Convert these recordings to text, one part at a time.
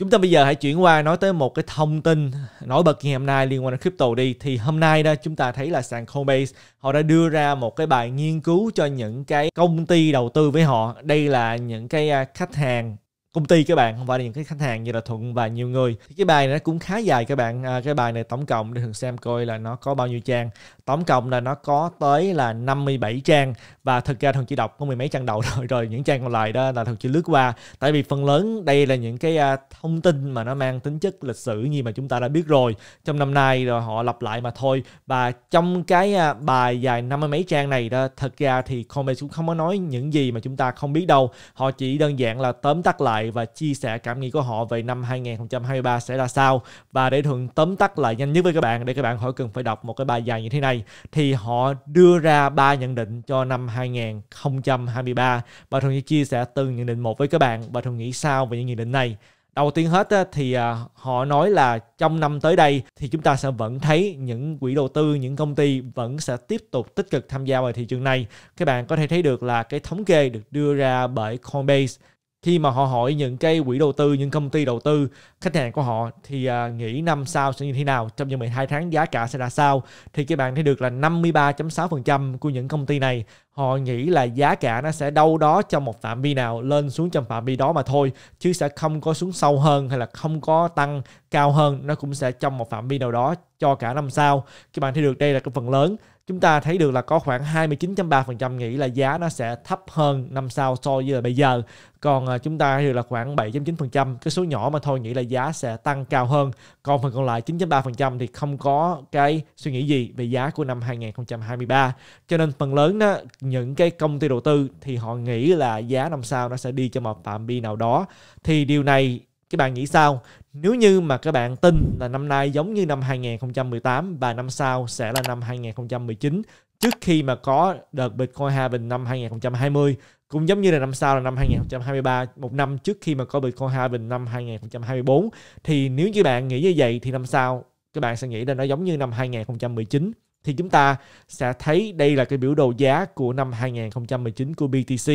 Chúng ta bây giờ hãy chuyển qua nói tới một cái thông tin nổi bật ngày hôm nay liên quan đến crypto đi. Thì hôm nay đó chúng ta thấy là sàn Coinbase họ đã đưa ra một cái bài nghiên cứu cho những cái công ty đầu tư với họ. Đây là những cái à, khách hàng công ty các bạn không phải là những cái khách hàng như là thuận và nhiều người thì cái bài này nó cũng khá dài các bạn à, cái bài này tổng cộng để thường xem coi là nó có bao nhiêu trang tổng cộng là nó có tới là 57 trang và thực ra thường chỉ đọc có mười mấy trang đầu rồi rồi những trang còn lại đó là thường chỉ lướt qua tại vì phần lớn đây là những cái à, thông tin mà nó mang tính chất lịch sử như mà chúng ta đã biết rồi trong năm nay rồi họ lặp lại mà thôi và trong cái à, bài dài năm mươi mấy trang này đó thật ra thì comment cũng không có nói những gì mà chúng ta không biết đâu họ chỉ đơn giản là tóm tắt lại và chia sẻ cảm nghĩ của họ về năm 2023 sẽ ra sao và để thường tóm tắt lại nhanh nhất với các bạn để các bạn khỏi cần phải đọc một cái bài dài như thế này thì họ đưa ra ba nhận định cho năm 2023. Bà Thường Nhi chia sẻ từng nhận định một với các bạn. Bà Thường nghĩ sao về những nhận định này? Đầu tiên hết thì à, họ nói là trong năm tới đây thì chúng ta sẽ vẫn thấy những quỹ đầu tư, những công ty vẫn sẽ tiếp tục tích cực tham gia vào thị trường này. Các bạn có thể thấy được là cái thống kê được đưa ra bởi Coinbase khi mà họ hỏi những cái quỹ đầu tư những công ty đầu tư khách hàng của họ thì à, nghĩ năm sau sẽ như thế nào trong những 12 tháng giá cả sẽ ra sao thì các bạn thấy được là 53.6% của những công ty này họ nghĩ là giá cả nó sẽ đâu đó trong một phạm vi nào lên xuống trong phạm vi đó mà thôi chứ sẽ không có xuống sâu hơn hay là không có tăng cao hơn nó cũng sẽ trong một phạm vi nào đó cho cả năm sau các bạn thấy được đây là cái phần lớn chúng ta thấy được là có khoảng 29.3% nghĩ là giá nó sẽ thấp hơn năm sau so với là bây giờ. Còn à, chúng ta thấy được là khoảng 7.9%, cái số nhỏ mà thôi nghĩ là giá sẽ tăng cao hơn. Còn phần còn lại 9.3% thì không có cái suy nghĩ gì về giá của năm 2023. Cho nên phần lớn đó, những cái công ty đầu tư thì họ nghĩ là giá năm sau nó sẽ đi cho một phạm vi nào đó. Thì điều này các bạn nghĩ sao nếu như mà các bạn tin là năm nay giống như năm 2018 và năm sau sẽ là năm 2019 trước khi mà có đợt Bitcoin halving năm 2020 cũng giống như là năm sau là năm 2023 một năm trước khi mà có Bitcoin halving năm 2024 thì nếu như bạn nghĩ như vậy thì năm sau các bạn sẽ nghĩ là nó giống như năm 2019 thì chúng ta sẽ thấy đây là cái biểu đồ giá của năm 2019 của BTC.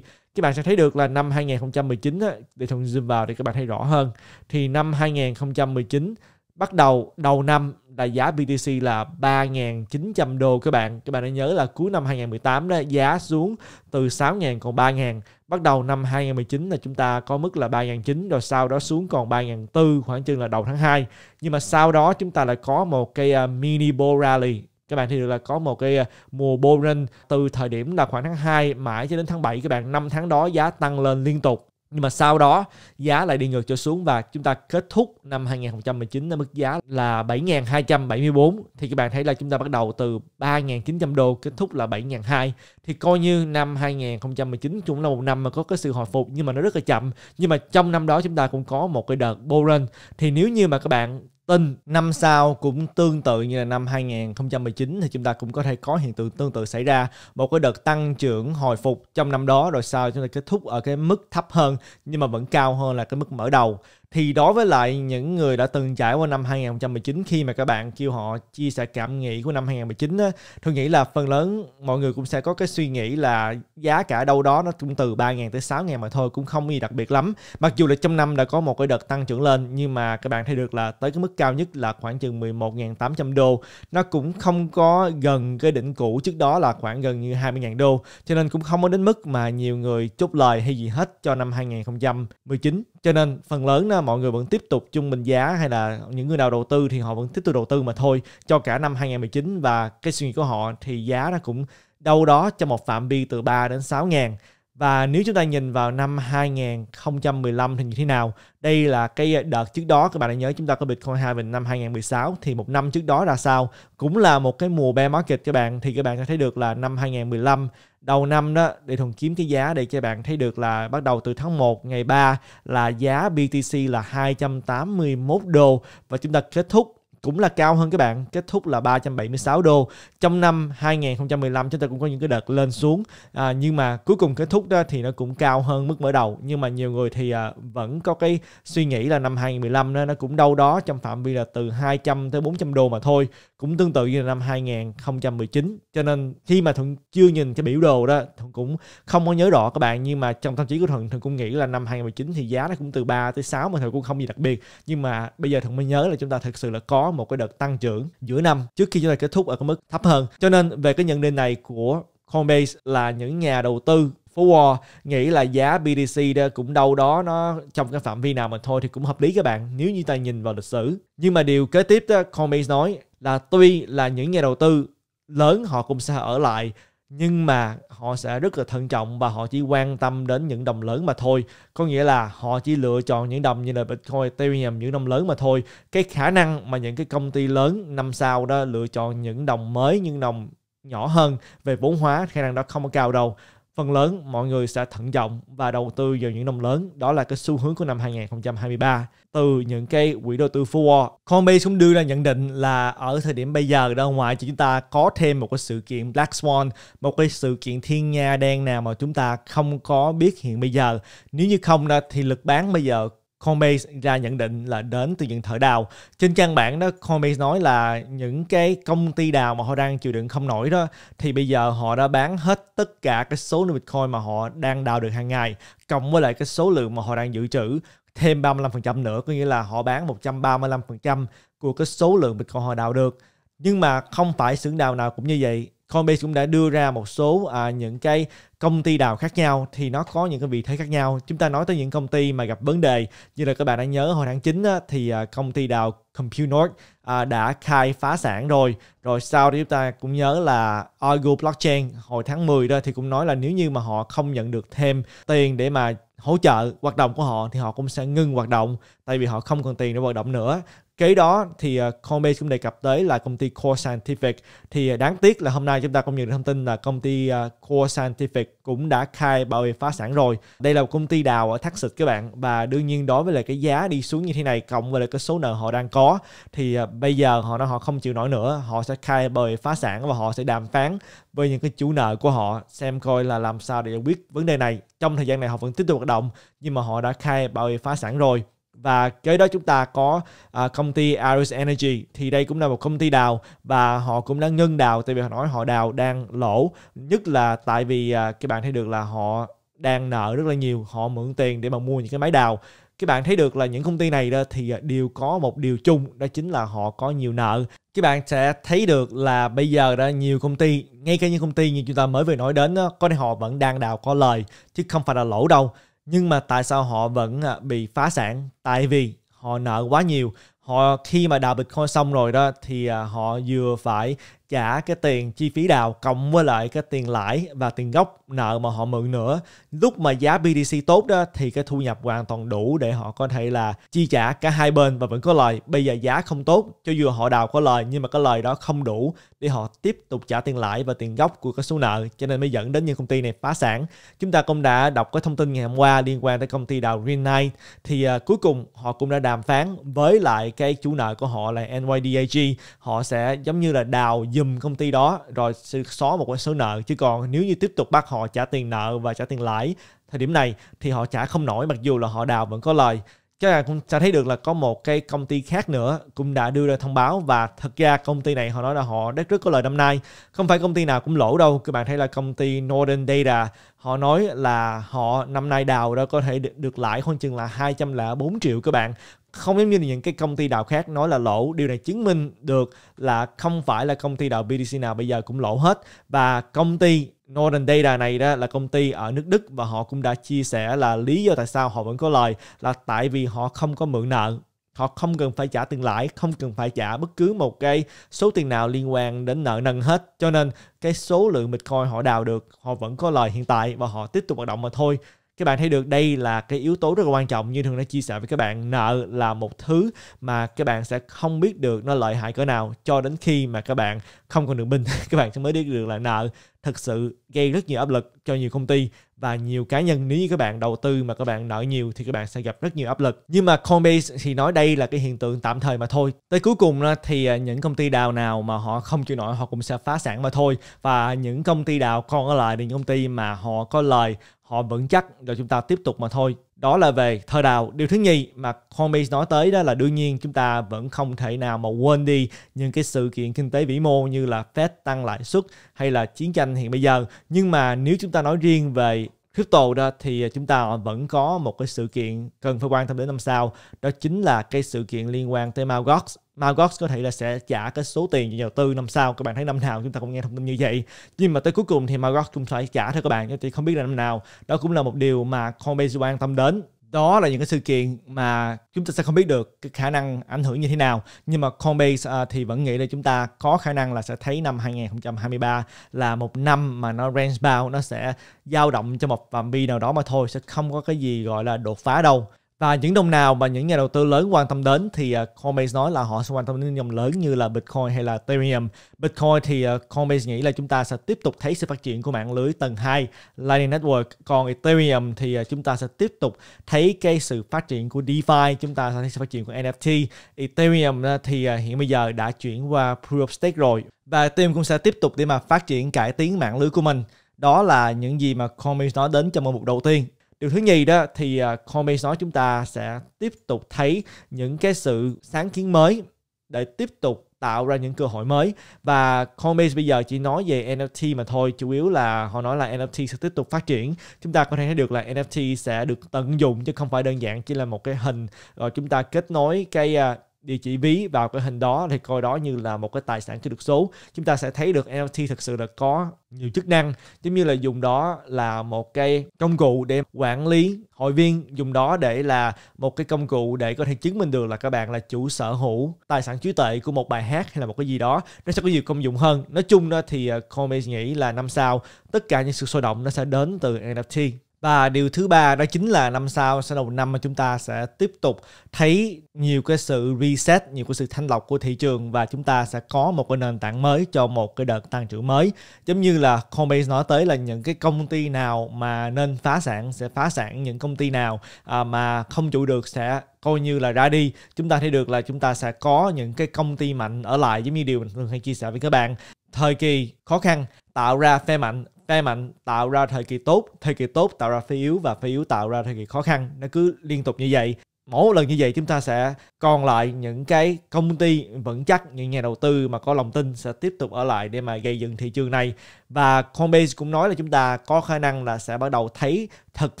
Các bạn sẽ thấy được là năm 2019 á, để thông zoom vào để các bạn thấy rõ hơn. Thì năm 2019 bắt đầu đầu năm là giá BTC là 3.900 đô các bạn. Các bạn đã nhớ là cuối năm 2018 đó giá xuống từ 6.000 còn 3.000. Bắt đầu năm 2019 là chúng ta có mức là 3.900 rồi sau đó xuống còn 3.400 khoảng chừng là đầu tháng 2. Nhưng mà sau đó chúng ta lại có một cái ờ, mini bull rally các bạn thì được là có một cái à, mùa boring từ thời điểm là khoảng tháng 2 mãi cho đến tháng 7 các bạn 5 tháng đó giá tăng lên liên tục nhưng mà sau đó giá lại đi ngược trở xuống và chúng ta kết thúc năm 2019 ở mức giá là 7.274 thì các bạn thấy là chúng ta bắt đầu từ 3.900 đô kết thúc là 7.200 thì coi như năm 2019 cũng là một năm mà có cái sự hồi phục nhưng mà nó rất là chậm nhưng mà trong năm đó chúng ta cũng có một cái đợt bull run thì nếu như mà các bạn tin năm sau cũng tương tự như là năm 2019 thì chúng ta cũng có thể có hiện tượng tương tự xảy ra một cái đợt tăng trưởng hồi phục trong năm đó rồi sau chúng ta kết thúc ở cái mức thấp hơn nhưng mà vẫn cao hơn là cái mức mở đầu thì đối với lại những người đã từng trải qua năm 2019 khi mà các bạn kêu họ chia sẻ cảm nghĩ của năm 2019 á, tôi nghĩ là phần lớn mọi người cũng sẽ có cái suy nghĩ là giá cả đâu đó nó cũng từ 3.000 tới 6.000 mà thôi cũng không gì đặc biệt lắm. Mặc dù là trong năm đã có một cái đợt tăng trưởng lên nhưng mà các bạn thấy được là tới cái mức cao nhất là khoảng chừng 11.800 đô. Nó cũng không có gần cái đỉnh cũ trước đó là khoảng gần như 20.000 đô cho nên cũng không có đến mức mà nhiều người chốt lời hay gì hết cho năm 2019. Cho nên phần lớn mọi người vẫn tiếp tục chung mệnh giá hay là những người nào đầu tư thì họ vẫn tiếp tục đầu tư mà thôi cho cả năm 2019 và cái suy nghĩ của họ thì giá nó cũng đâu đó cho một phạm vi từ 3 đến 6 ngàn và nếu chúng ta nhìn vào năm 2015 thì như thế nào? Đây là cái ờ, đợt trước đó các bạn đã nhớ chúng ta có Bitcoin halving năm 2016 thì một năm trước đó ra sao? Cũng là một cái mùa bear market các bạn thì các bạn sẽ thấy được là năm 2015 đầu năm đó để thuần kiếm cái giá để cho bạn thấy được là bắt đầu từ tháng 1 ngày 3 là giá BTC là 281 đô và chúng ta kết thúc cũng là cao hơn các bạn kết thúc là 376 đô trong năm 2015 chúng ta cũng có những cái đợt lên xuống à, nhưng mà cuối cùng kết thúc đó thì nó cũng cao hơn mức mở đầu nhưng mà nhiều người thì à, vẫn có cái suy nghĩ là năm 2015 đó, nó cũng đâu đó trong phạm vi là từ 200 tới 400 đô mà thôi cũng tương tự như là năm 2019 cho nên khi mà thuận chưa nhìn cái biểu đồ đó thuận cũng không có nhớ rõ các bạn nhưng mà trong tâm trí của thuận thuận cũng nghĩ là năm 2019 thì giá nó cũng từ 3 tới 6 mà thuận cũng không gì đặc biệt nhưng mà bây giờ thuận mới nhớ là chúng ta thực sự là có một cái đợt tăng trưởng giữa năm trước khi chúng ta kết thúc ở cái mức thấp hơn. Cho nên về cái nhận định này của Coinbase là những nhà đầu tư phố Wall nghĩ là giá BTC đó cũng đâu đó nó trong cái phạm vi nào mà thôi thì cũng hợp lý các bạn nếu như ta nhìn vào lịch sử. Nhưng mà điều kế tiếp đó, Coinbase nói là tuy là những nhà đầu tư lớn họ cũng sẽ ở lại nhưng mà họ sẽ rất là thận trọng và họ chỉ quan tâm đến những đồng lớn mà thôi có nghĩa là họ chỉ lựa chọn những đồng như là bitcoin ethereum những đồng lớn mà thôi cái khả năng mà những cái công ty lớn năm sau đó lựa chọn những đồng mới những đồng nhỏ hơn về vốn hóa khả năng đó không có cao đâu phần lớn mọi người sẽ thận trọng và đầu tư vào những năm lớn. Đó là cái xu hướng của năm 2023 từ những cái quỹ đầu tư forward. Coinbase cũng đưa ra nhận định là ở thời điểm bây giờ ra ngoài chúng ta có thêm một cái sự kiện Black Swan, một cái sự kiện thiên nga đen nào mà chúng ta không có biết hiện bây giờ. Nếu như không ra thì lực bán bây giờ Coinbase ra nhận định là đến từ những thợ đào. Trên trang bản đó Coinbase nói là những cái công ty đào mà họ đang chịu đựng không nổi đó thì bây giờ họ đã bán hết tất cả cái số lượng Bitcoin mà họ đang đào được hàng ngày cộng với lại cái số lượng mà họ đang dự trữ thêm 35% nữa có nghĩa là họ bán 135% của cái số lượng Bitcoin họ đào được. Nhưng mà không phải xưởng đào nào cũng như vậy. Coinbase cũng đã đưa ra một số à, những cái công ty đào khác nhau thì nó có những cái vị thế khác nhau. Chúng ta nói tới những công ty mà gặp vấn đề như là các bạn đã nhớ hồi tháng 9 á, thì à, công ty đào Compute à, đã khai phá sản rồi. Rồi sau đó chúng ta cũng nhớ là Argo Blockchain hồi tháng 10 đó thì cũng nói là nếu như mà họ không nhận được thêm tiền để mà hỗ trợ hoạt động của họ thì họ cũng sẽ ngưng hoạt động tại vì họ không còn tiền để hoạt động nữa Kế đó thì à, Coinbase cũng đề cập tới là công ty Core Scientific. Thì à, đáng tiếc là hôm nay chúng ta cũng nhận được thông tin là công ty à, Core Scientific cũng đã khai bảo vệ phá sản rồi. Đây là một công ty đào ở Texas các bạn và đương nhiên đối với lại cái giá đi xuống như thế này cộng với lại cái số nợ họ đang có thì bây giờ họ nói họ không chịu nổi nữa, họ sẽ khai bảo vệ phá sản và họ sẽ đàm phán với những cái chủ nợ của họ xem coi là làm sao để giải quyết vấn đề này. Trong thời gian này họ vẫn tiếp tục hoạt động nhưng mà họ đã khai bảo vệ phá sản rồi và kế đó chúng ta có à, công ty Aris Energy thì đây cũng là một công ty đào và họ cũng đã ngưng đào tại vì họ nói họ đào đang lỗ nhất là tại vì à, các bạn thấy được là họ đang nợ rất là nhiều họ mượn tiền để mà mua những cái máy đào các bạn thấy được là những công ty này đó thì à, đều có một điều chung đó chính là họ có nhiều nợ các bạn sẽ thấy được là bây giờ đã nhiều công ty ngay cả những công ty như chúng ta mới vừa nói đến đó, có thể họ vẫn đang đào có lời chứ không phải là lỗ đâu nhưng mà tại sao họ vẫn à, bị phá sản tại vì họ nợ quá nhiều họ khi mà đào Bitcoin xong rồi đó thì à, họ vừa phải trả cái tiền chi phí đào cộng với lại cái tiền lãi và tiền gốc nợ mà họ mượn nữa lúc mà giá BTC tốt đó thì cái thu nhập hoàn toàn đủ để họ có thể là chi trả cả hai bên và vẫn có lời bây giờ giá không tốt cho dù họ đào có lời nhưng mà cái lời đó không đủ để họ tiếp tục trả tiền lãi và tiền gốc của cái số nợ cho nên mới dẫn đến những công ty này phá sản chúng ta cũng đã đọc cái thông tin ngày hôm qua liên quan tới công ty đào Green Knight thì uh, cuối cùng họ cũng đã đàm phán với lại cái chủ nợ của họ là NYDAG họ sẽ giống như là đào dùm giùm công ty đó rồi sẽ xóa một số nợ chứ còn nếu như tiếp tục bắt họ trả tiền nợ và trả tiền lãi thời điểm này thì họ trả không nổi mặc dù là họ đào vẫn có lời cho là cũng sẽ thấy được là có một cái công ty khác nữa cũng đã đưa ra thông báo và thật ra công ty này họ nói là họ đã rất có lời năm nay không phải công ty nào cũng lỗ đâu các bạn thấy là công ty Northern Data họ nói là họ năm nay đào ra có thể được lãi khoảng chừng là 204 triệu các bạn không giống như những cái công ty đào khác nói là lỗ điều này chứng minh được là không phải là công ty đào BDC nào bây giờ cũng lỗ hết và công ty Northern Data này đó là công ty ở nước Đức và họ cũng đã chia sẻ là lý do tại sao họ vẫn có lời là tại vì họ không có mượn nợ họ không cần phải trả tiền lãi không cần phải trả bất cứ một cái số tiền nào liên quan đến nợ nần hết cho nên cái số lượng bitcoin họ đào được họ vẫn có lời hiện tại và họ tiếp tục hoạt động mà thôi các bạn thấy được đây là cái yếu tố rất là quan trọng như thường đã chia sẻ với các bạn nợ là một thứ mà các bạn sẽ không biết được nó lợi hại cỡ nào cho đến khi mà các bạn không còn được binh các bạn sẽ mới biết được là nợ thực sự gây rất nhiều áp lực cho nhiều công ty và nhiều cá nhân nếu như các bạn đầu tư mà các bạn nợ nhiều thì các bạn sẽ gặp rất nhiều áp lực nhưng mà Coinbase thì nói đây là cái hiện tượng tạm thời mà thôi tới cuối cùng thì à, những công ty đào nào mà họ không chịu nổi họ cũng sẽ phá sản mà thôi và những công ty đào còn ở lại thì những công ty mà họ có lời họ vững chắc rồi chúng ta tiếp tục mà thôi đó là về thời đào điều thứ nhì mà Holmes nói tới đó là đương nhiên chúng ta vẫn không thể nào mà quên đi những cái sự kiện kinh tế vĩ mô như là Fed tăng lãi suất hay là chiến tranh hiện bây giờ nhưng mà nếu chúng ta nói riêng về crypto đó thì chúng ta vẫn có một cái sự kiện cần phải quan tâm đến năm sau đó chính là cái sự kiện liên quan tới Mt. Gox Margox có thể là sẽ trả cái số tiền cho nhà đầu tư năm sau các bạn thấy năm nào chúng ta cũng nghe thông tin như vậy nhưng mà tới cuối cùng thì Margox cũng phải trả thôi các bạn thì không biết là năm nào đó cũng là một điều mà Coinbase quan tâm đến đó là những cái sự kiện mà chúng ta sẽ không biết được cái khả năng ảnh hưởng như thế nào nhưng mà Coinbase uh, thì vẫn nghĩ là chúng ta có khả năng là sẽ thấy năm 2023 là một năm mà nó range bound nó sẽ dao động cho một phạm vi nào đó mà thôi sẽ không có cái gì gọi là đột phá đâu và những đồng nào mà những nhà đầu tư lớn quan tâm đến thì ờ, Coinbase nói là họ sẽ quan tâm đến dòng lớn như là Bitcoin hay là Ethereum. Bitcoin thì ờ, Coinbase nghĩ là chúng ta sẽ tiếp tục thấy sự phát triển của mạng lưới tầng 2 Lightning Network. Còn Ethereum thì ờ, chúng ta sẽ tiếp tục thấy cái sự phát triển của DeFi, chúng ta sẽ thấy sự phát triển của NFT. Ethereum thì hiện bây giờ đã chuyển qua Proof of Stake rồi. Và Ethereum cũng sẽ tiếp tục để mà phát triển cải tiến mạng lưới của mình đó là những gì mà Coinbase nói đến trong mục đầu tiên Điều thứ nhì đó thì à, Coinbase nói chúng ta sẽ tiếp tục thấy những cái sự sáng kiến mới để tiếp tục tạo ra những cơ hội mới và Coinbase bây giờ chỉ nói về NFT mà thôi chủ yếu là họ nói là NFT sẽ tiếp tục phát triển chúng ta có thể thấy được là NFT sẽ được tận dụng chứ không phải đơn giản chỉ là một cái hình rồi chúng ta kết nối cái à, địa chỉ ví vào cái hình đó thì coi đó như là một cái tài sản kỹ thuật số chúng ta sẽ thấy được NFT thực sự là có nhiều chức năng giống như là dùng đó là một cái công cụ để quản lý hội viên dùng đó để là một cái công cụ để có thể chứng minh được là các bạn là chủ sở hữu tài sản trí tuệ của một bài hát hay là một cái gì đó nó sẽ có nhiều công dụng hơn nói chung đó thì ờ, Comey nghĩ là năm sau tất cả những sự sôi động nó sẽ đến từ NFT và điều thứ ba đó chính là năm sau, sau đầu năm mà chúng ta sẽ tiếp tục thấy nhiều cái sự reset, nhiều cái sự thanh lọc của thị trường và chúng ta sẽ có một cái nền tảng mới cho một cái đợt tăng trưởng mới. Giống như là Coinbase nói tới là những cái công ty nào mà nên phá sản sẽ phá sản, những công ty nào à, mà không trụ được sẽ coi như là ra đi chúng ta thấy được là chúng ta sẽ có những cái công ty mạnh ở lại giống như điều mình thường hay chia sẻ với các bạn thời kỳ khó khăn tạo ra phe mạnh Tây mạnh tạo ra thời kỳ tốt, thời kỳ tốt tạo ra phế yếu và phế yếu tạo ra thời kỳ khó khăn. Nó cứ liên tục như vậy. Mỗi lần như vậy chúng ta sẽ còn lại những cái công ty vững chắc, những nhà đầu tư mà có lòng tin sẽ tiếp tục ở lại để mà gây dựng thị trường này. Và Coinbase cũng nói là chúng ta có khả năng là sẽ bắt đầu thấy thực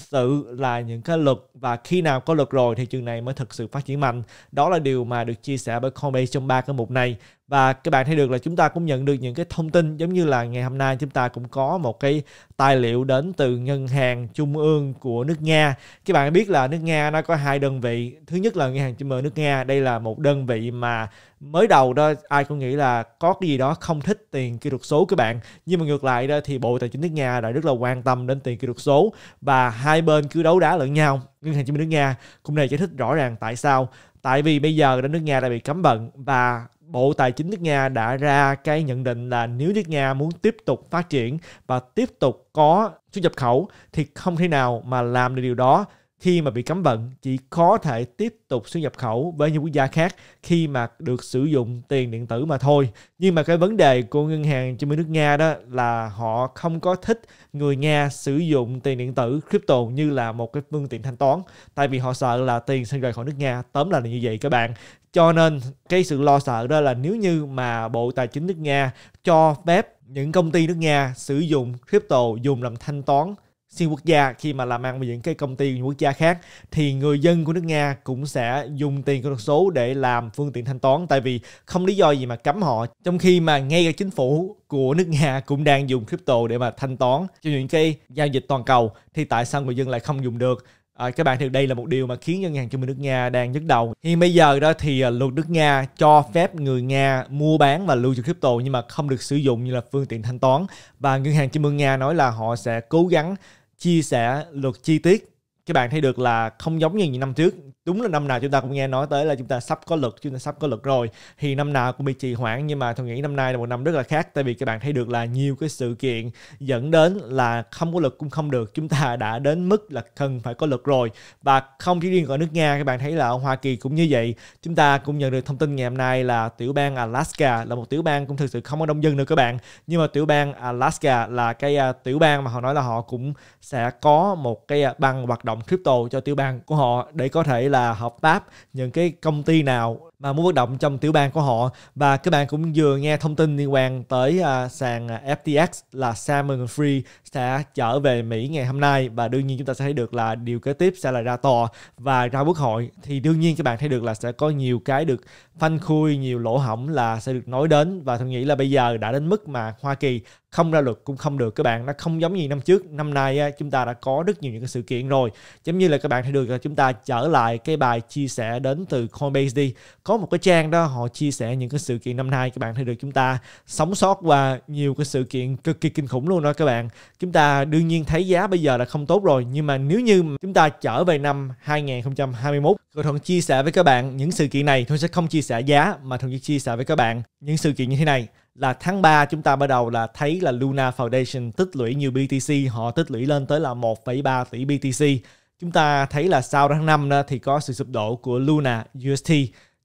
sự là những cái luật và khi nào có luật rồi thì trường này mới thực sự phát triển mạnh đó là điều mà được chia sẻ bởi Conway trong ba cái mục này và các bạn thấy được là chúng ta cũng nhận được những cái thông tin giống như là ngày hôm nay chúng ta cũng có một cái tài liệu đến từ ngân hàng trung ương của nước Nga các bạn biết là nước Nga nó có hai đơn vị thứ nhất là ngân hàng trung ương nước Nga đây là một đơn vị mà mới đầu đó ai cũng nghĩ là có cái gì đó không thích tiền kỹ thuật số các bạn nhưng mà ngược lại đó thì bộ tài chính nước nga đã rất là quan tâm đến tiền kỹ thuật số và hai bên cứ đấu đá lẫn nhau ngân hàng chính ương nước nga cũng này giải thích rõ ràng tại sao tại vì bây giờ nước nga đã bị cấm bận và Bộ Tài chính nước Nga đã ra cái nhận định là nếu nước Nga muốn tiếp tục phát triển và tiếp tục có xuất nhập khẩu thì không thể nào mà làm được điều đó khi mà bị cấm vận chỉ có thể tiếp tục xuất nhập khẩu với những quốc gia khác khi mà được sử dụng tiền điện tử mà thôi. Nhưng mà cái vấn đề của ngân hàng chứng nước Nga đó là họ không có thích người Nga sử dụng tiền điện tử crypto như là một cái phương tiện thanh toán tại vì họ sợ là tiền sẽ rời khỏi nước Nga. Tóm lại là như vậy các bạn. Cho nên cái sự lo sợ đó là nếu như mà Bộ Tài chính nước Nga cho phép những công ty nước Nga sử dụng crypto dùng làm thanh toán xuyên quốc gia khi mà làm ăn với những cái công ty những quốc gia khác thì người dân của nước Nga cũng sẽ dùng tiền kỹ thuật số để làm phương tiện thanh toán tại vì không lý do gì mà cấm họ trong khi mà ngay cả chính phủ của nước Nga cũng đang dùng crypto để mà thanh toán cho những cái giao dịch toàn cầu thì tại sao người dân lại không dùng được À, các bạn thì đây là một điều mà khiến ngân hàng trung ương nước Nga đang nhức đầu. Hiện bây giờ đó thì à, luật nước Nga cho phép người Nga mua bán và lưu trữ crypto nhưng mà không được sử dụng như là phương tiện thanh toán và ngân hàng trung ương Nga nói là họ sẽ cố gắng chia sẻ luật chi tiết các bạn thấy được là không giống như những năm trước đúng là năm nào chúng ta cũng nghe nói tới là chúng ta sắp có lực chúng ta sắp có lực rồi thì năm nào cũng bị trì hoãn nhưng mà tôi nghĩ năm nay là một năm rất là khác tại vì các bạn thấy được là nhiều cái sự kiện dẫn đến là không có lực cũng không được chúng ta đã đến mức là cần phải có lực rồi và không chỉ riêng ở nước nga các bạn thấy là ở hoa kỳ cũng như vậy chúng ta cũng nhận được thông tin ngày hôm nay là tiểu bang alaska là một tiểu bang cũng thực sự không có đông dân nữa các bạn nhưng mà tiểu bang alaska là cái à, tiểu bang mà họ nói là họ cũng sẽ có một cái à, băng hoạt động crypto cho tiểu bang của họ để có thể là hợp tác những cái công ty nào mà muốn bất động trong tiểu bang của họ và các bạn cũng vừa nghe thông tin liên quan tới uh, sàn à, FTX là Salmon Free sẽ trở về Mỹ ngày hôm nay và đương nhiên chúng ta sẽ thấy được là điều kế tiếp sẽ là ra tòa và ra quốc hội thì đương nhiên các bạn thấy được là sẽ có nhiều cái được phanh khui nhiều lỗ hỏng là sẽ được nói đến và tôi nghĩ là bây giờ đã đến mức mà Hoa Kỳ không ra luật cũng không được các bạn nó không giống như năm trước năm nay chúng ta đã có rất nhiều những cái sự kiện rồi giống như là các bạn thấy được là chúng ta trở lại cái bài chia sẻ đến từ Coinbase đi có một cái trang đó họ chia sẻ những cái sự kiện năm nay các bạn thấy được chúng ta sống sót qua nhiều cái sự kiện cực kỳ kinh khủng luôn đó các bạn chúng ta đương nhiên thấy giá bây giờ là không tốt rồi nhưng mà nếu như chúng ta trở về năm 2021 tôi thuận chia sẻ với các bạn những sự kiện này tôi sẽ không chia sẻ giá mà thuận chia sẻ với các bạn những sự kiện như thế này là tháng 3 chúng ta bắt đầu là thấy là Luna Foundation tích lũy nhiều BTC, họ tích lũy lên tới là 1,3 tỷ BTC. Chúng ta thấy là sau tháng 5 đó thì có sự sụp đổ của Luna UST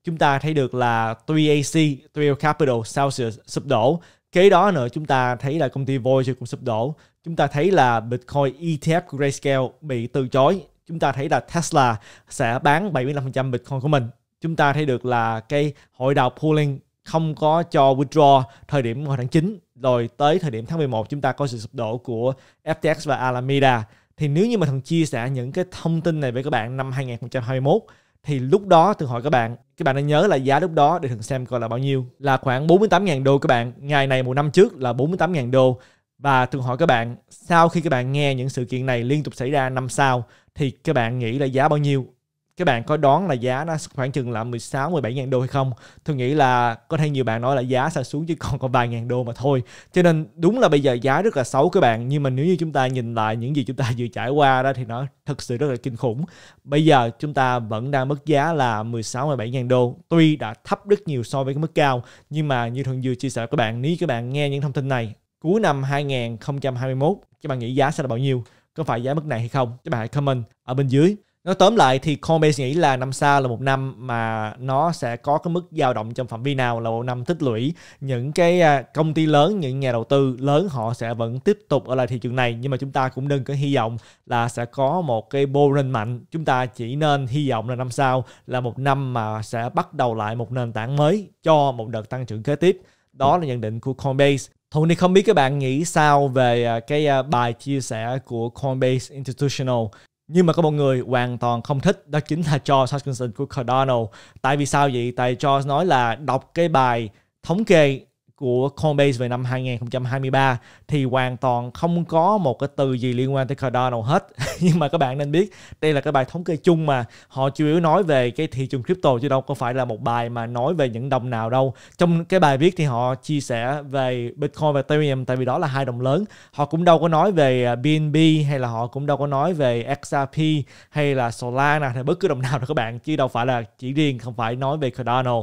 chúng ta thấy được là 3AC, 3 Capital, Celsius sụp đổ. Kế đó nữa chúng ta thấy là công ty Voyager cũng sụp đổ. Chúng ta thấy là Bitcoin ETF Grayscale bị từ chối. Chúng ta thấy là Tesla sẽ bán 75% Bitcoin của mình. Chúng ta thấy được là cái hội đạo pooling không có cho withdraw thời điểm hồi tháng 9 rồi tới thời điểm tháng 11 chúng ta có sự sụp đổ của FTX và Alameda thì nếu như mà thằng chia sẻ những cái thông tin này với các bạn năm 2021 thì lúc đó thường hỏi các bạn các bạn nên nhớ là giá lúc đó để thường xem coi là bao nhiêu là khoảng 48.000 đô các bạn ngày này một năm trước là 48.000 đô và thường hỏi các bạn sau khi các bạn nghe những sự kiện này liên tục xảy ra năm sau thì các bạn nghĩ là giá bao nhiêu các bạn có đoán là giá nó khoảng chừng là 16 17 ngàn đô hay không tôi nghĩ là có thể nhiều bạn nói là giá sẽ xuống chỉ còn có vài ngàn đô mà thôi cho nên đúng là bây giờ giá rất là xấu các bạn nhưng mà nếu như chúng ta nhìn lại những gì chúng ta vừa trải qua đó thì nó thật sự rất là kinh khủng bây giờ chúng ta vẫn đang mức giá là 16 17 ngàn đô tuy đã thấp rất nhiều so với cái mức cao nhưng mà như thường vừa chia sẻ các bạn nếu các bạn nghe những thông tin này cuối năm 2021 các bạn nghĩ giá sẽ là bao nhiêu có phải giá mức này hay không các bạn hãy comment ở bên dưới Nói tóm lại thì Coinbase nghĩ là năm sau là một năm mà nó sẽ có cái mức dao động trong phạm vi nào là một năm tích lũy những cái à, công ty lớn, những nhà đầu tư lớn họ sẽ vẫn tiếp tục ở lại thị trường này nhưng mà chúng ta cũng đừng có hy vọng là sẽ có một cái bull run mạnh. Chúng ta chỉ nên hy vọng là năm sau là một năm mà sẽ bắt đầu lại một nền tảng mới cho một đợt tăng trưởng kế tiếp. Đó là nhận định của Coinbase. Tony không biết các bạn nghĩ sao về à, cái à, bài chia sẻ của Coinbase Institutional nhưng mà có một người hoàn toàn không thích đó chính là George Hutchinson của Cardano tại vì sao vậy tại George nói là đọc cái bài thống kê của Coinbase về năm 2023 thì hoàn toàn không có một cái từ gì liên quan tới Cardano hết nhưng mà các bạn nên biết đây là cái bài thống kê chung mà họ chủ yếu nói về cái thị trường crypto chứ đâu có phải là một bài mà nói về những đồng nào đâu trong cái bài viết thì họ chia sẻ về Bitcoin và Ethereum tại vì đó là hai đồng lớn họ cũng đâu có nói về BNB à, hay là họ cũng đâu có nói về XRP hay là Solana hay bất cứ đồng nào đâu các bạn chứ đâu phải là chỉ riêng không phải nói về Cardano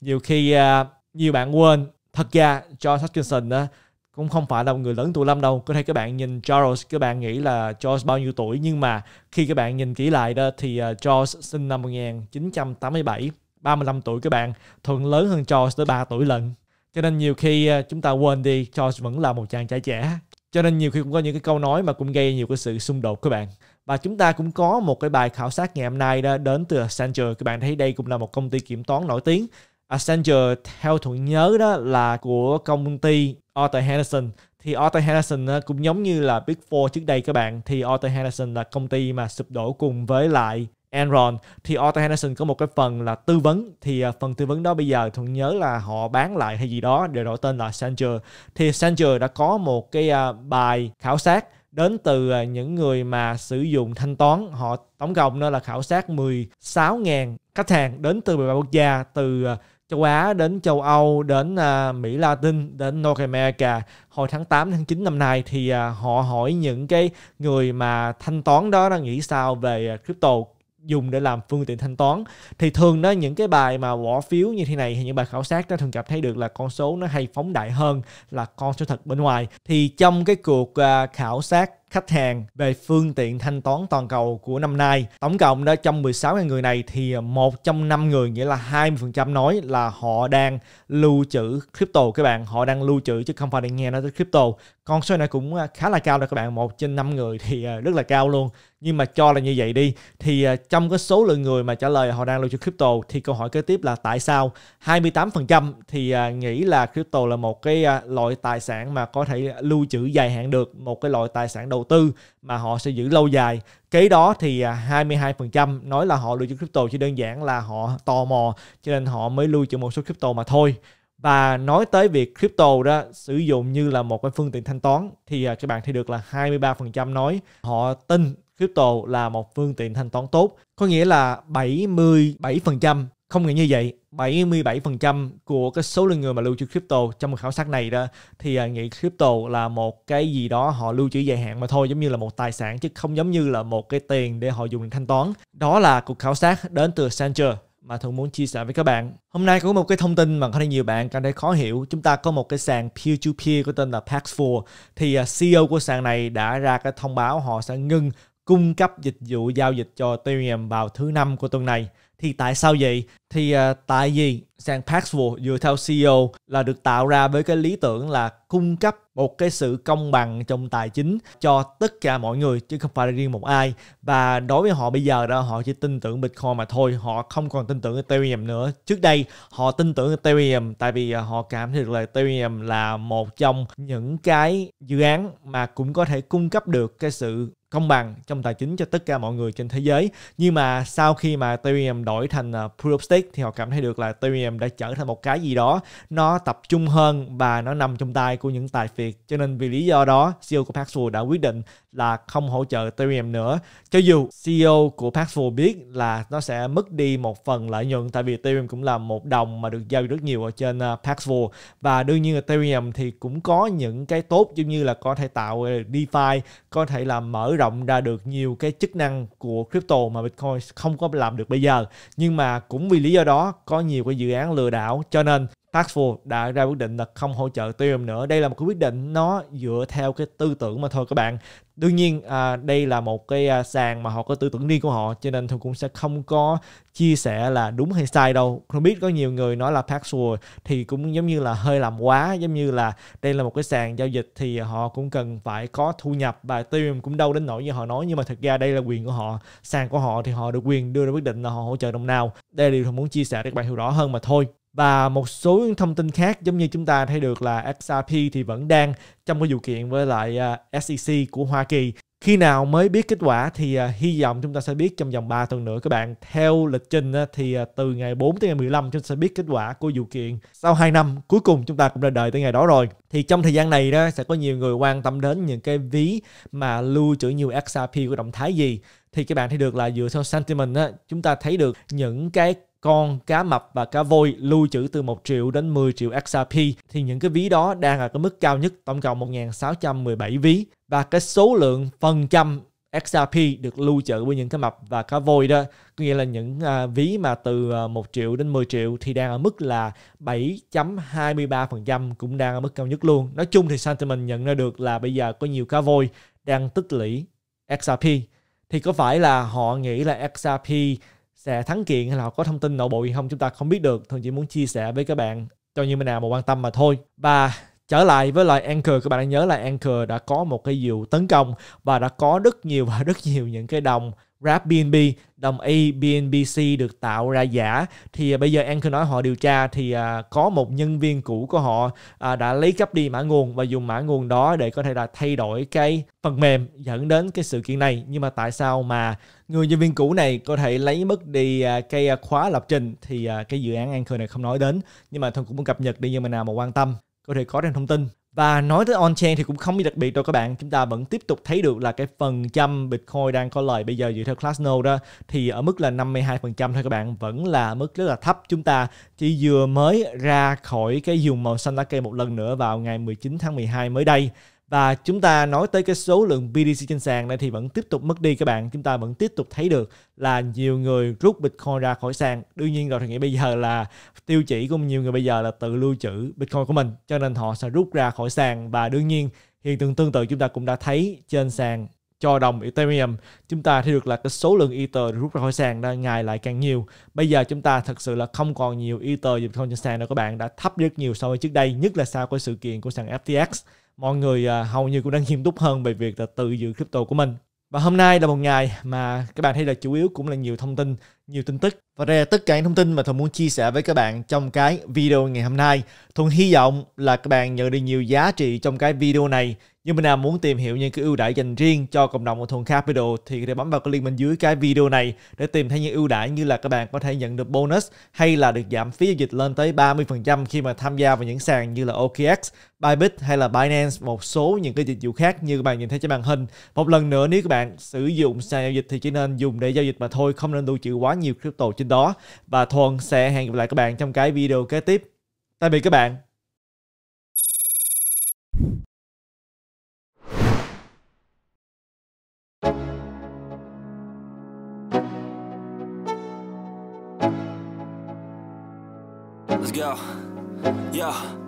nhiều khi uh, nhiều bạn quên thật ra George Hutchinson á cũng không phải là một người lớn tuổi lắm đâu có thể các bạn nhìn Charles các bạn nghĩ là Charles bao nhiêu tuổi nhưng mà khi các bạn nhìn kỹ lại đó thì uh, à, Charles sinh năm 1987 35 tuổi các bạn thuận lớn hơn Charles tới 3 tuổi lận. cho nên nhiều khi à, chúng ta quên đi Charles vẫn là một chàng trai trẻ cho nên nhiều khi cũng có những cái câu nói mà cũng gây nhiều cái sự xung đột các bạn và chúng ta cũng có một cái bài khảo sát ngày hôm nay đó đến từ Accenture các bạn thấy đây cũng là một công ty kiểm toán nổi tiếng Accenture theo thuận nhớ đó là của công ty Arthur Henderson thì Arthur Henderson cũng giống như là Big Four trước đây các bạn thì Arthur Henderson là công ty mà sụp đổ cùng với lại Enron thì Arthur Henderson có một cái phần là tư vấn thì à, phần tư vấn đó bây giờ thuận nhớ là họ bán lại hay gì đó để đổi tên là Accenture thì Accenture đã có một cái à, bài khảo sát đến từ à, những người mà sử dụng thanh toán họ tổng cộng nó là khảo sát 16.000 khách hàng đến từ 13 quốc gia từ châu Á đến châu Âu đến uh, Mỹ Latin đến North America hồi tháng 8 tháng 9 năm nay thì uh, họ hỏi những cái người mà thanh toán đó đang nghĩ sao về à, crypto dùng để làm phương tiện thanh toán thì thường đó những cái bài mà bỏ phiếu như thế này hay những bài khảo sát đó thường gặp thấy được là con số nó hay phóng đại hơn là con số thật bên ngoài thì trong cái cuộc khảo sát khách hàng về phương tiện thanh toán toàn cầu của năm nay. Tổng cộng đó trong 16 người này thì một trong 5 người nghĩa là 20% nói là họ đang lưu trữ crypto các bạn, họ đang lưu trữ chứ không phải đang nghe nói tới crypto. Con số này cũng à, khá là cao rồi các bạn, một trên năm người thì à, rất là cao luôn. Nhưng mà cho là như vậy đi thì à, trong cái số lượng người mà trả lời họ đang lưu trữ crypto thì câu hỏi kế tiếp là tại sao 28% thì nghĩ là crypto là một cái loại tài sản mà có thể lưu trữ dài hạn được, một cái loại tài sản đầu đầu tư mà họ sẽ giữ lâu dài kế đó thì 22% à, nói là họ lưu trữ crypto chỉ đơn giản là họ tò mò cho nên họ mới lưu trữ một số crypto mà thôi và nói tới việc crypto đó sử dụng như là một cái phương tiện thanh toán thì à, các bạn thấy được là 23% nói họ tin crypto là một phương tiện thanh toán tốt có nghĩa là 77% không nghĩ như vậy 77% của cái số lượng người mà lưu trữ crypto trong một khảo sát này đó thì à, nghĩ crypto là một cái gì đó họ lưu trữ dài hạn mà thôi giống như là một tài sản chứ không giống như là một cái tiền để họ dùng để thanh toán đó là cuộc khảo sát đến từ Center mà thường muốn chia sẻ với các bạn. Hôm nay có một cái thông tin mà có thể nhiều bạn cảm thấy khó hiểu. Chúng ta có một cái sàn peer-to-peer có tên là Pax4. Thì à, CEO của sàn này đã ra cái thông báo họ sẽ ngưng cung cấp dịch vụ giao dịch cho Ethereum vào thứ năm của tuần này thì tại sao vậy thì à, tại vì sàn Paxful dựa theo CEO là được tạo ra với cái lý tưởng là cung cấp một cái sự công bằng trong tài chính cho tất cả mọi người chứ không phải riêng một ai và đối với họ bây giờ đó họ chỉ tin tưởng Bitcoin mà thôi họ không còn tin tưởng Ethereum nữa trước đây họ tin tưởng Ethereum tại vì à, họ cảm thấy được là Ethereum là một trong những cái dự án mà cũng có thể cung cấp được cái sự công bằng trong tài chính cho tất cả mọi người trên thế giới nhưng mà sau khi mà Ethereum đổi thành à, Proof of Stake thì họ cảm thấy được là Ethereum đã trở thành một cái gì đó nó tập trung hơn và nó nằm trong tay của những tài phiệt cho nên vì lý do đó CEO của Paxful đã quyết định là không hỗ trợ Ethereum nữa. Cho dù CEO của Paxful biết là nó sẽ mất đi một phần lợi nhuận tại vì Ethereum cũng là một đồng mà được giao rất nhiều ở trên à, Paxful và đương nhiên Ethereum thì cũng có những cái tốt giống như là có thể tạo à, DeFi, có thể là mở rộng ra được nhiều cái chức năng của crypto mà Bitcoin không có làm được bây giờ. Nhưng mà cũng vì lý do đó có nhiều cái dự án lừa đảo cho nên Task đã ra quyết định là không hỗ trợ Ethereum nữa. Đây là một cái quyết định nó dựa theo cái tư tưởng mà thôi các bạn. Đương nhiên à, đây là một cái à, sàn mà họ có tư tưởng riêng của họ cho nên tôi cũng sẽ không có chia sẻ là đúng hay sai đâu. Không biết có nhiều người nói là password thì cũng giống như là hơi làm quá, giống như là đây là một cái sàn giao dịch thì họ cũng cần phải có thu nhập và Ethereum cũng đâu đến nỗi như họ nói nhưng mà thực ra đây là quyền của họ, sàn của họ thì họ được quyền đưa ra quyết định là họ hỗ trợ đồng nào. Đây là điều tôi muốn chia sẻ để các bạn hiểu rõ hơn mà thôi và một số thông tin khác giống như chúng ta thấy được là XRP thì vẫn đang trong cái vụ kiện với lại à, SEC của Hoa Kỳ. Khi nào mới biết kết quả thì à, hy vọng chúng ta sẽ biết trong vòng 3 tuần nữa các bạn. Theo lịch trình thì à, từ ngày 4 tới ngày 15 chúng ta sẽ biết kết quả của vụ kiện. Sau 2 năm cuối cùng chúng ta cũng đã đợi tới ngày đó rồi. Thì trong thời gian này đó sẽ có nhiều người quan tâm đến những cái ví mà lưu trữ nhiều XRP của động thái gì thì các bạn thấy được là dựa theo sentiment á, chúng ta thấy được những cái con cá mập và cá voi lưu trữ từ 1 triệu đến 10 triệu XRP thì những cái ví đó đang ở cái mức cao nhất tổng cộng 1.617 ví và cái số lượng phần trăm XRP được lưu trữ với những cái mập và cá voi đó có nghĩa là những à, ví mà từ à, 1 triệu đến 10 triệu thì đang ở mức là 7.23% cũng đang ở mức cao nhất luôn nói chung thì sentiment nhận ra được là bây giờ có nhiều cá voi đang tích lũy XRP thì có phải là họ nghĩ là XRP sẽ thắng kiện hay là họ có thông tin nội bộ gì không chúng ta không biết được thường chỉ muốn chia sẻ với các bạn cho như mình nào mà quan tâm mà thôi và trở lại với lại Anchor các bạn nhớ là Anchor đã có một cái diều tấn công và đã có rất nhiều và rất nhiều những cái đồng Rap BNB, đồng ABNBC được tạo ra giả thì à, bây giờ Anchor nói họ điều tra thì à, có một nhân viên cũ của họ à, đã lấy cắp đi mã nguồn và dùng mã nguồn đó để có thể là thay đổi cái phần mềm dẫn đến cái sự kiện này nhưng mà tại sao mà người nhân viên cũ này có thể lấy mất đi à, cái à, khóa lập trình thì à, cái dự án Anchor này không nói đến nhưng mà thôi cũng muốn cập nhật đi như mình nào mà quan tâm có thể có thêm thông tin và nói tới on-chain thì cũng không gì đặc biệt đâu các bạn. Chúng ta vẫn tiếp tục thấy được là cái phần trăm Bitcoin đang có lời bây giờ dựa theo Glassnode đó thì ở mức là 52% thôi các bạn. Vẫn là mức rất là thấp. Chúng ta chỉ vừa mới ra khỏi cái vùng màu xanh lá cây một lần nữa vào ngày 19 tháng 12 mới đây và chúng ta nói tới cái số lượng BTC trên sàn này thì vẫn tiếp tục mất đi các bạn chúng ta vẫn tiếp tục thấy được là nhiều người rút Bitcoin ra khỏi sàn đương nhiên rồi thì nghĩ bây giờ là tiêu chỉ của nhiều người bây giờ là tự lưu trữ Bitcoin của mình cho nên họ sẽ rút ra khỏi sàn và đương nhiên hiện tượng tương tự chúng ta cũng đã thấy trên sàn cho đồng Ethereum chúng ta thấy được là cái số lượng Ether rút ra khỏi sàn đang ngày lại càng nhiều bây giờ chúng ta thật sự là không còn nhiều Ether Bitcoin trên sàn nữa các bạn đã thấp rất nhiều so với trước đây nhất là sau cái sự kiện của sàn FTX mọi người à, hầu như cũng đang nghiêm túc hơn về việc là tự giữ crypto của mình và hôm nay là một ngày mà các bạn thấy là chủ yếu cũng là nhiều thông tin nhiều tin tức. Và đây là tất cả những thông tin mà Thuận muốn chia sẻ với các bạn trong cái video ngày hôm nay. Thuận hy vọng là các bạn nhận được nhiều giá trị trong cái video này. Nhưng mà nào muốn tìm hiểu những cái ưu đãi dành riêng cho cộng đồng của Thuận Capital thì có thể bấm vào cái link bên dưới cái video này để tìm thấy những ưu đãi như là các bạn có thể nhận được bonus hay là được giảm phí giao dịch lên tới 30% khi mà tham gia vào những sàn như là OKX, Bybit hay là Binance, một số những cái dịch vụ khác như các bạn nhìn thấy trên màn hình. Một lần nữa nếu các bạn sử dụng sàn giao dịch thì chỉ nên dùng để giao dịch mà thôi, không nên lưu trữ quá nhiều crypto trên đó. Và Thuần sẽ hẹn gặp lại các bạn trong cái video kế tiếp. Tạm biệt các bạn. Let's go. Yeah.